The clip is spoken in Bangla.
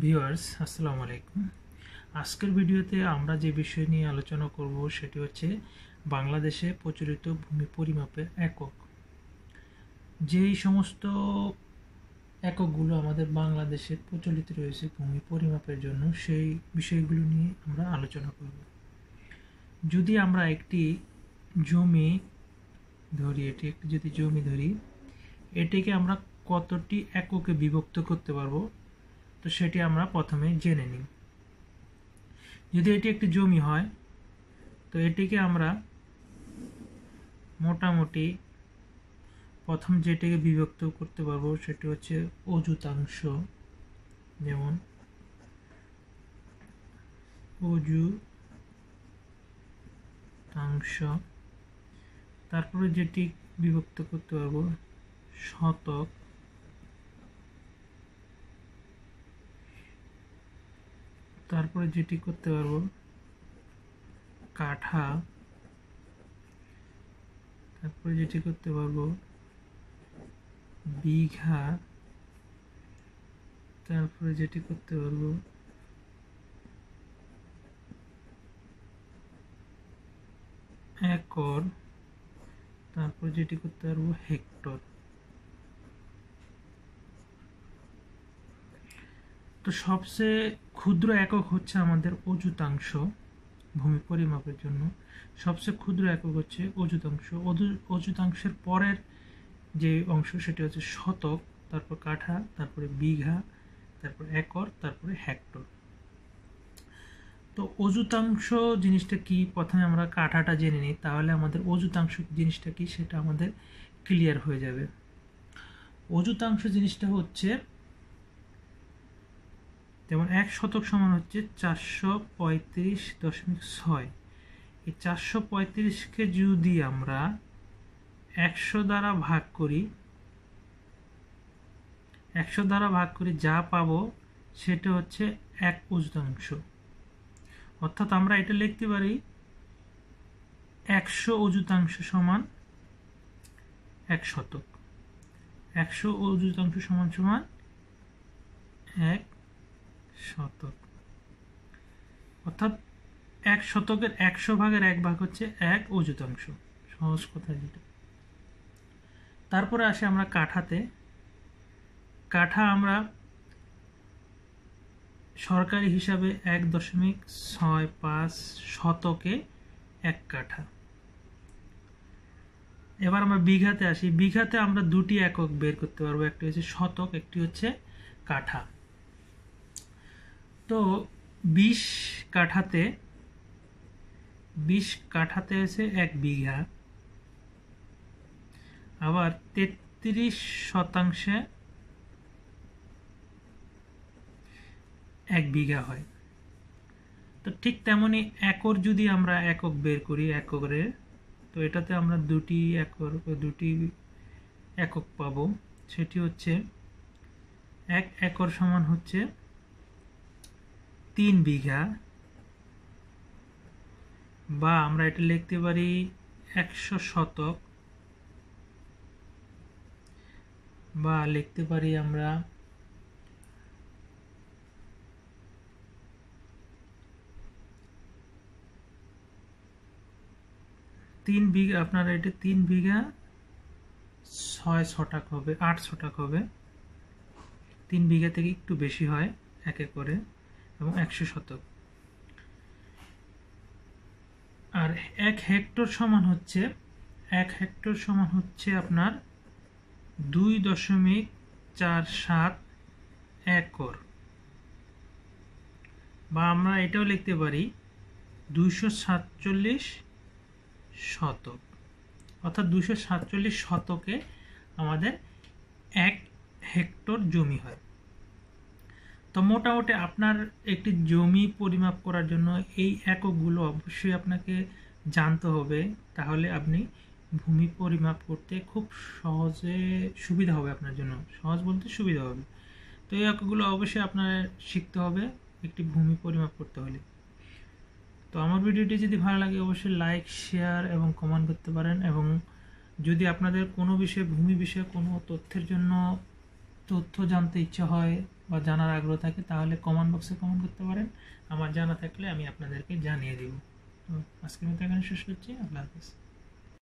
ভিউয়ার্স আসসালামু আলাইকুম আজকের ভিডিওতে আমরা যে বিষয় নিয়ে আলোচনা করব সেটি হচ্ছে বাংলাদেশে প্রচলিত ভূমি পরিমাপের একক যেই সমস্ত এককগুলো আমাদের বাংলাদেশে প্রচলিত রয়েছে ভূমি পরিমাপের জন্য সেই বিষয়গুলো নিয়ে আমরা আলোচনা করব যদি আমরা একটি জমি ধরি এটি একটি যদি জমি ধরি এটিকে আমরা কতটি এককে বিভক্ত করতে পারবো তো সেটি আমরা প্রথমে জেনে নিই যদি এটি একটি জমি হয় তো এটিকে আমরা মোটামুটি প্রথম যেটিকে বিভক্ত করতে পারবো সেটি হচ্ছে অযুতাংশ যেমন অযুতাংশ তারপরে যেটি বিভক্ত করতে পারবো শতক তারপরে যেটি করতে পারবো কাঠা তারপরে যেটি করতে পারবো বিঘা তারপরে যেটি করতে পারবো একর তারপর যেটি করতে পারবো হেক্টর তো সবচেয়ে ক্ষুদ্র একক হচ্ছে আমাদের অযুতাংশ ভূমি পরিমাপের জন্য সবচেয়ে ক্ষুদ্র একক হচ্ছে অযুতাংশ অযুতাংশের পরের যে অংশ সেটি হচ্ছে শতক তারপর কাঠা তারপরে বিঘা তারপর একর তারপরে হেক্টর তো অযুতাংশ জিনিসটা কি প্রথমে আমরা কাঠাটা জেনে নিই তাহলে আমাদের অযুতাংশ জিনিসটা কি সেটা আমাদের ক্লিয়ার হয়ে যাবে অযুতাংশ জিনিসটা হচ্ছে যেমন এক শতক সমান হচ্ছে চারশো পঁয়ত্রিশ দশমিক ছয় এই চারশো পঁয়ত্রিশকে যদি আমরা একশো দ্বারা ভাগ করি একশো দ্বারা ভাগ করি যা পাবো সেটা হচ্ছে এক উজদাংশ অর্থাৎ আমরা এটা লিখতে পারি একশো অযুতাংশ সমান এক শতক একশো অযুতাংশ সমান সমান এক শতক অর্থাৎ এক শতকের একশো ভাগের এক ভাগ হচ্ছে এক অযুতাংশ সহজ কথা যেটা তারপরে আসে আমরা কাঠাতে কাঠা আমরা সরকারি হিসাবে এক দশমিক ছয় পাঁচ শতকে এক কাঠা এবার আমরা বিঘাতে আসি বিঘাতে আমরা দুটি একক বের করতে পারবো একটি হচ্ছে শতক একটি হচ্ছে কাঠা তো বিশ কাঠাতে বিশ কাঠাতে আছে এক বিঘা আবার তেত্রিশ শতাংশে এক বিঘা হয় তো ঠিক তেমনি একর যদি আমরা একক বের করি এককরে তো এটাতে আমরা দুটি একর দুটি একক পাব সেটি হচ্ছে এক একর সমান হচ্ছে তিন বিঘা বা আমরা এটা লিখতে পারি একশো শতক বা লিখতে পারি আমরা তিন বিঘা আপনার এটা তিন বিঘা ছয় ছটাক হবে আট ছটাক হবে তিন বিঘা থেকে একটু বেশি হয় একে করে এবং একশো শতক আর এক হেক্টর সমান হচ্ছে এক হেক্টর সমান হচ্ছে আপনার দুই দশমিক চার সাত একর বা আমরা এটাও লিখতে পারি দুইশো সাতচল্লিশ শতক অর্থাৎ দুইশো সাতচল্লিশ শতকে আমাদের এক হেক্টর জমি হয় তো মোটামুটি আপনার একটি জমি পরিমাপ করার জন্য এই এককগুলো অবশ্যই আপনাকে জানতে হবে তাহলে আপনি ভূমি পরিমাপ করতে খুব সহজে সুবিধা হবে আপনার জন্য সহজ বলতে সুবিধা হবে তো এই এককগুলো অবশ্যই আপনার শিখতে হবে একটি ভূমি পরিমাপ করতে হলে তো আমার ভিডিওটি যদি ভালো লাগে অবশ্যই লাইক শেয়ার এবং কমেন্ট করতে পারেন এবং যদি আপনাদের কোনো বিষয়ে ভূমি বিষয়ে কোনো তথ্যের জন্য তথ্য জানতে ইচ্ছা হয় বা জানার আগ্রহ থাকে তাহলে কমেন্ট বক্সে কমেন্ট করতে পারেন আমার জানা থাকলে আমি আপনাদেরকে জানিয়ে দেব তো আজকের মতো এখানে শেষ করছি আল্লাহ হাফিজ